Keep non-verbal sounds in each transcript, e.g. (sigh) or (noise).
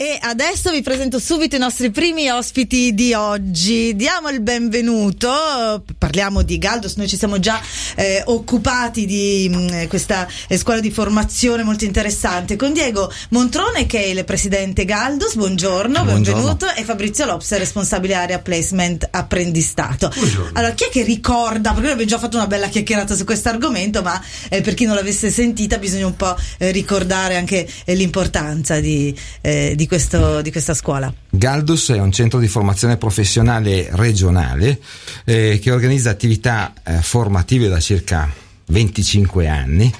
E adesso vi presento subito i nostri primi ospiti di oggi. Diamo il benvenuto, parliamo di Galdos, noi ci siamo già eh, occupati di mh, mm, questa eh, scuola di formazione molto interessante, con Diego Montrone che è il presidente Galdos, buongiorno, buongiorno. benvenuto, e Fabrizio Lopes, responsabile area placement apprendistato. Buongiorno. Allora, chi è che ricorda, perché noi abbiamo già fatto una bella chiacchierata su questo argomento, ma eh, per chi non l'avesse sentita bisogna un po' eh, ricordare anche eh, l'importanza di, eh, di questo, di questa scuola? Galdus è un centro di formazione professionale regionale eh, che organizza attività eh, formative da circa 25 anni,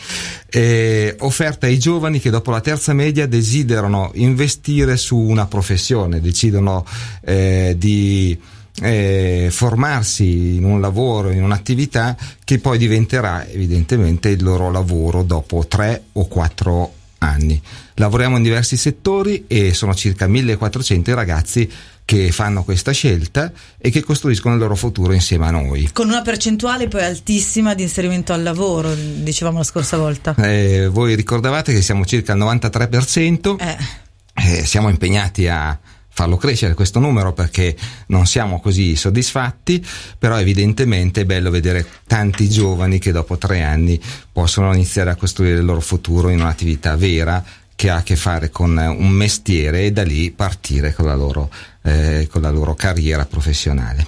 eh, offerta ai giovani che dopo la terza media desiderano investire su una professione, decidono eh, di eh, formarsi in un lavoro, in un'attività che poi diventerà evidentemente il loro lavoro dopo tre o quattro anni anni. Lavoriamo in diversi settori e sono circa 1400 i ragazzi che fanno questa scelta e che costruiscono il loro futuro insieme a noi. Con una percentuale poi altissima di inserimento al lavoro, dicevamo la scorsa volta. Eh, voi ricordavate che siamo circa il 93%, eh. Eh, siamo impegnati a farlo crescere questo numero perché non siamo così soddisfatti, però evidentemente è bello vedere tanti giovani che dopo tre anni possono iniziare a costruire il loro futuro in un'attività vera che ha a che fare con un mestiere e da lì partire con la loro, eh, con la loro carriera professionale.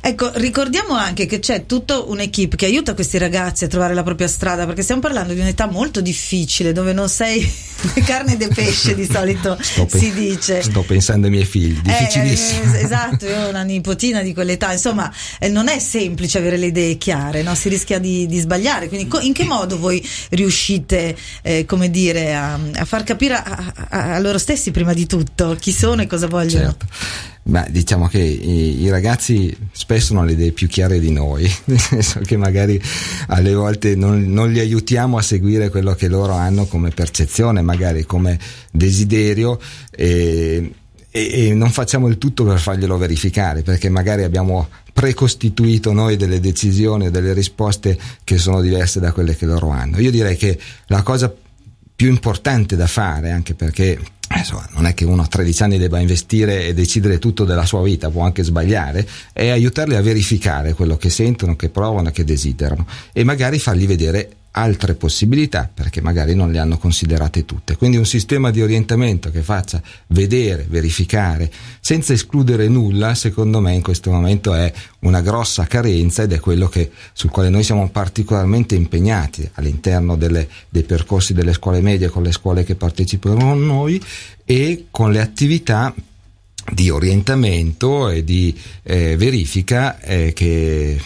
Ecco, ricordiamo anche che c'è tutta un'equipe che aiuta questi ragazzi a trovare la propria strada, perché stiamo parlando di un'età molto difficile, dove non sei (laughs) carne de pesce di solito pe- si dice. Sto pensando ai miei figli, eh, difficilissimo. Eh, esatto, io ho una nipotina di quell'età, insomma, eh, non è semplice avere le idee chiare, no? si rischia di, di sbagliare. Quindi, co- in che modo voi riuscite, eh, come dire, a, a far capire a, a, a, loro stessi prima di tutto chi sono e cosa vogliono? Certo. Beh, diciamo che i, i, ragazzi spesso hanno le idee più chiare di noi, (laughs) nel senso che magari alle volte non, non, li aiutiamo a seguire quello che loro hanno come percezione, magari come desiderio. E, e, e non facciamo il tutto per farglielo verificare perché magari abbiamo precostituito noi delle decisioni o delle risposte che sono diverse da quelle che loro hanno. Io direi che la cosa più importante da fare, anche perché eh, insomma, non è che uno a 13 anni debba investire e decidere tutto della sua vita, può anche sbagliare, è aiutarli a verificare quello che sentono, che provano, che desiderano e magari fargli vedere altre possibilità perché magari non le hanno considerate tutte. Quindi un sistema di orientamento che faccia vedere, verificare, senza escludere nulla, secondo me in questo momento è una grossa carenza ed è quello che, sul quale noi siamo particolarmente impegnati all'interno delle, dei percorsi delle scuole medie con le scuole che partecipano con noi e con le attività di orientamento e di eh, verifica eh, che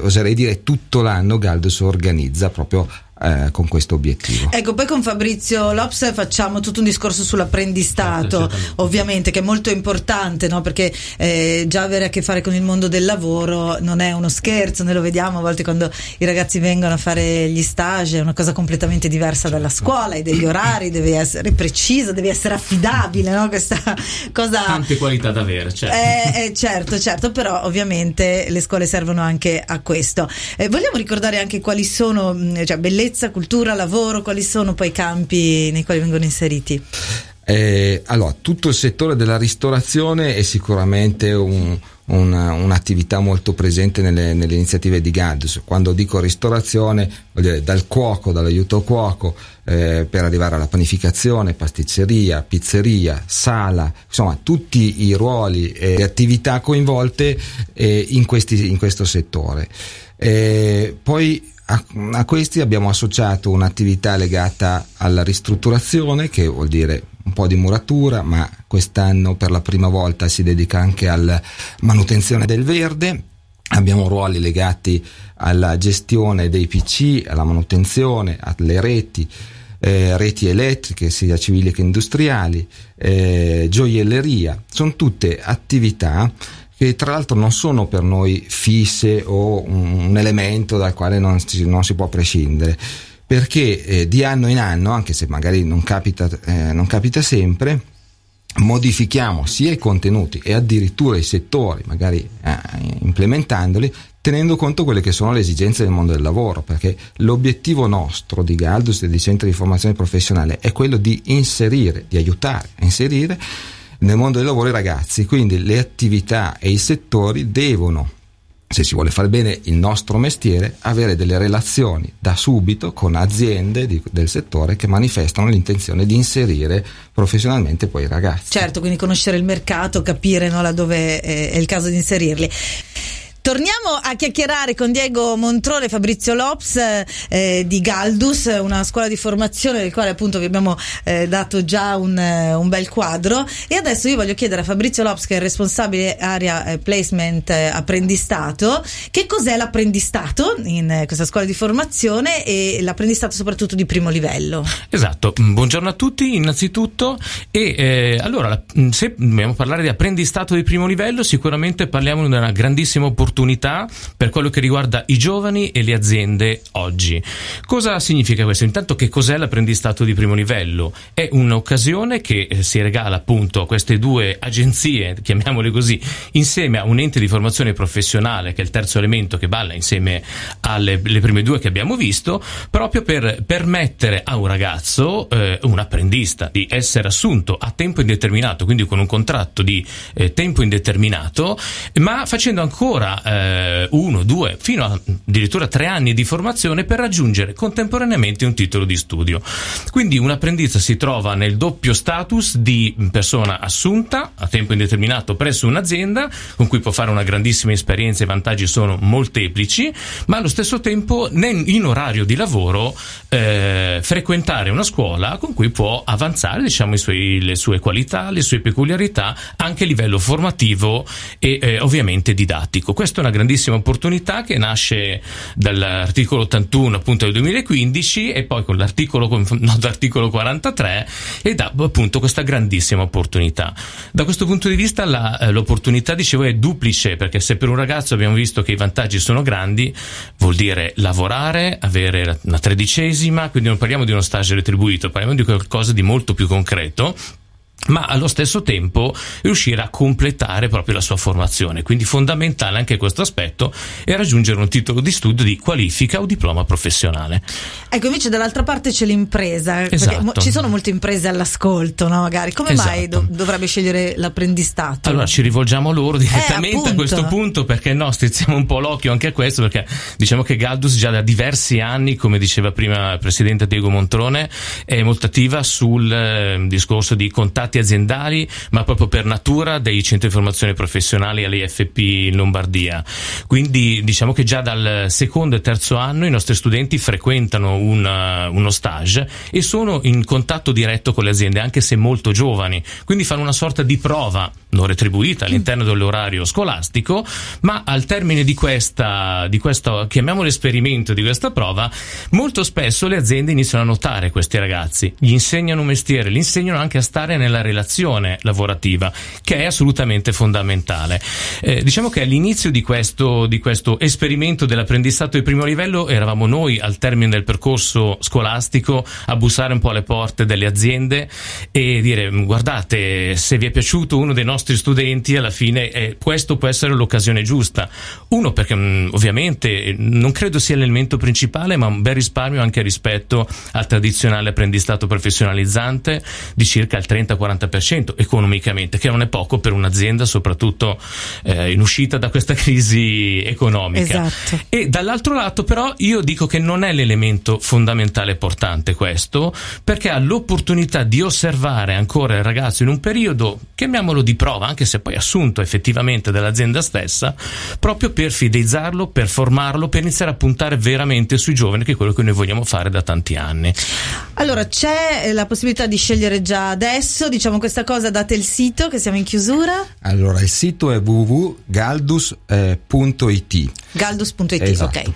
oserei dire tutto l'anno Galdos organizza proprio eh, con questo obiettivo. Ecco, poi con Fabrizio Lops facciamo tutto un discorso sull'apprendistato, certo, certo, ovviamente, che è molto importante, no? perché eh, già avere a che fare con il mondo del lavoro non è uno scherzo, noi lo vediamo a volte quando i ragazzi vengono a fare gli stage, è una cosa completamente diversa dalla certo. scuola, hai degli orari, devi essere preciso, devi essere affidabile, no? questa cosa... Tante qualità da avere, certo. Eh, eh certo, certo, però ovviamente le scuole servono anche a questo. Eh, vogliamo ricordare anche quali sono, mm, cioè, bellezze bellezza, cultura, lavoro, quali sono poi i campi nei quali vengono inseriti? Eh, allora, tutto il settore della ristorazione è sicuramente un, una, un'attività molto presente nelle, nelle, iniziative di Gandus. Quando dico ristorazione, dire, dal cuoco, dall'aiuto cuoco, eh, per arrivare alla panificazione, pasticceria, pizzeria, sala, insomma tutti i ruoli e le attività coinvolte eh, in, questi, in, questo settore. Eh, poi a, a questi abbiamo associato un'attività legata alla ristrutturazione, che vuol dire un po' di muratura, ma quest'anno per la prima volta si dedica anche alla manutenzione del verde. Abbiamo ruoli legati alla gestione dei PC, alla manutenzione, alle reti, eh, reti elettriche sia civili che industriali, eh, gioielleria. Sono tutte attività che tra l'altro non sono per noi fisse o un, elemento dal quale non si, non si può prescindere perché eh, di anno in anno, anche se magari non capita, eh, non capita sempre, modifichiamo sia i contenuti e addirittura i settori, magari eh, implementandoli, tenendo conto quelle che sono le esigenze del mondo del lavoro, perché l'obiettivo nostro di Galdus e di Centro di Formazione Professionale è quello di inserire, di aiutare a inserire nel mondo del lavoro i ragazzi, quindi le attività e i settori devono se si vuole fare bene il nostro mestiere, avere delle relazioni da subito con aziende di, del settore che manifestano l'intenzione di inserire professionalmente poi i ragazzi. Certo, quindi conoscere il mercato, capire no, laddove è, eh, è il caso di inserirli. Torniamo a chiacchierare con Diego Montrone e Fabrizio Lops eh, di Galdus, una scuola di formazione del quale appunto vi abbiamo eh, dato già un, eh, un, bel quadro. E adesso io voglio chiedere a Fabrizio Lops, che è il responsabile area eh, placement eh, apprendistato, che cos'è l'apprendistato in questa scuola di formazione e l'apprendistato soprattutto di primo livello. Esatto, mm, buongiorno a tutti innanzitutto. E eh, allora, mm, se dobbiamo parlare di apprendistato di primo livello, sicuramente parliamo di una grandissima opportunità opportunità per quello che riguarda i giovani e le aziende oggi. Cosa significa questo? Intanto che cos'è l'apprendistato di primo livello? È un'occasione che eh, si regala appunto a queste due agenzie, chiamiamole così, insieme a un ente di formazione professionale che è il terzo elemento che balla insieme alle prime due che abbiamo visto, proprio per permettere a un ragazzo, eh, un apprendista, di essere assunto a tempo indeterminato, quindi con un contratto di eh, tempo indeterminato, ma facendo ancora eh, uno, due, fino a addirittura tre anni di formazione per raggiungere contemporaneamente un titolo di studio. Quindi un apprendista si trova nel doppio status di persona assunta a tempo indeterminato presso un'azienda con cui può fare una grandissima esperienza e i vantaggi sono molteplici, ma allo stesso tempo in orario di lavoro eh, frequentare una scuola con cui può avanzare diciamo, suoi, le sue qualità, le sue peculiarità anche a livello formativo e eh, ovviamente didattico. Questo questa è una grandissima opportunità che nasce dall'articolo 81 appunto del 2015 e poi con l'articolo, (laughs) no, l'articolo 43 e dà appunto questa grandissima opportunità. Da questo punto di vista la, eh, l'opportunità dicevo è duplice perché se per un ragazzo abbiamo visto che i vantaggi sono grandi vuol dire lavorare, avere una tredicesima, quindi non parliamo di uno stage retribuito, parliamo di qualcosa di molto più concreto ma allo stesso tempo riuscire a completare proprio la sua formazione. Quindi fondamentale anche questo aspetto è raggiungere un titolo di studio di qualifica o diploma professionale. Ecco, invece dall'altra parte c'è l'impresa, esatto. ci sono molte imprese all'ascolto, no? Magari come esatto. mai do dovrebbe scegliere l'apprendistato? Allora ci rivolgiamo a loro eh, direttamente eh, a questo punto perché no, strizziamo un po' l'occhio anche a questo perché diciamo che Galdus già da diversi anni, come diceva prima il presidente Diego Montrone, è molto attiva sul eh, discorso di contatti contratti aziendali, ma proprio per natura dei centri di formazione professionale all'IFP Lombardia. Quindi diciamo che già dal secondo e terzo anno i nostri studenti frequentano una, eh, uno stage e sono in contatto diretto con le aziende, anche se molto giovani. Quindi fanno una sorta di prova non retribuita mm. all'interno dell'orario scolastico, ma al termine di questa, di questo, chiamiamolo esperimento, di questa prova, molto spesso le aziende iniziano a notare questi ragazzi, gli insegnano un mestiere, li insegnano anche a stare nella relazione lavorativa, che è assolutamente fondamentale. Eh, diciamo che all'inizio di questo, di questo esperimento dell'apprendistato di primo livello eravamo noi, al termine del percorso scolastico, a bussare un po' alle porte delle aziende e dire mm, guardate, se vi è piaciuto uno dei nostri studenti, alla fine eh, questo può essere l'occasione giusta. Uno perché mh, mm, ovviamente non credo sia l'elemento principale, ma un bel risparmio anche rispetto al tradizionale apprendistato professionalizzante di circa il 30-40%. 80% economicamente, che non è poco per un'azienda soprattutto eh, in uscita da questa (laughs) crisi economica. Esatto. E dall'altro lato però io dico che non è l'elemento fondamentale e portante questo, perché ha l'opportunità di osservare ancora il ragazzo in un periodo, chiamiamolo di prova, anche se poi assunto effettivamente dall'azienda stessa, proprio per fidelizzarlo, per formarlo, per iniziare a puntare veramente sui giovani, che è quello che noi vogliamo fare da tanti anni. Allora, c'è la possibilità di scegliere già adesso, diciamo diciamo questa cosa, date il sito che siamo in chiusura. Allora, il sito è www.galdus.it. Eh, Galdus.it, esatto. ok.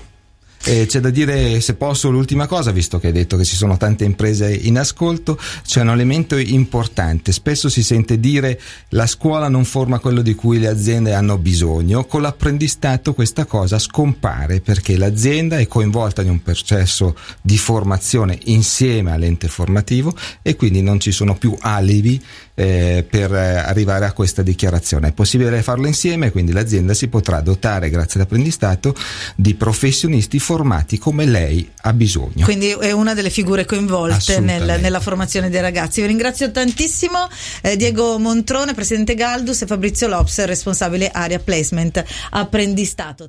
Eh, c'è da dire, se posso, l'ultima cosa, visto che hai detto che ci sono tante imprese in ascolto, c'è un elemento importante. Spesso si sente dire la scuola non forma quello di cui le aziende hanno bisogno. Con l'apprendistato questa cosa scompare perché l'azienda è coinvolta in un processo di formazione insieme all'ente formativo e quindi non ci sono più alibi eh, per eh, arrivare a questa dichiarazione. È possibile farlo insieme, quindi l'azienda si potrà dotare, grazie all'apprendistato, di professionisti formati come lei ha bisogno. Quindi è una delle figure coinvolte nel, nella formazione dei ragazzi. Vi ringrazio tantissimo eh, Diego Montrone, presidente Galdus e Fabrizio Lops, responsabile area placement apprendistato.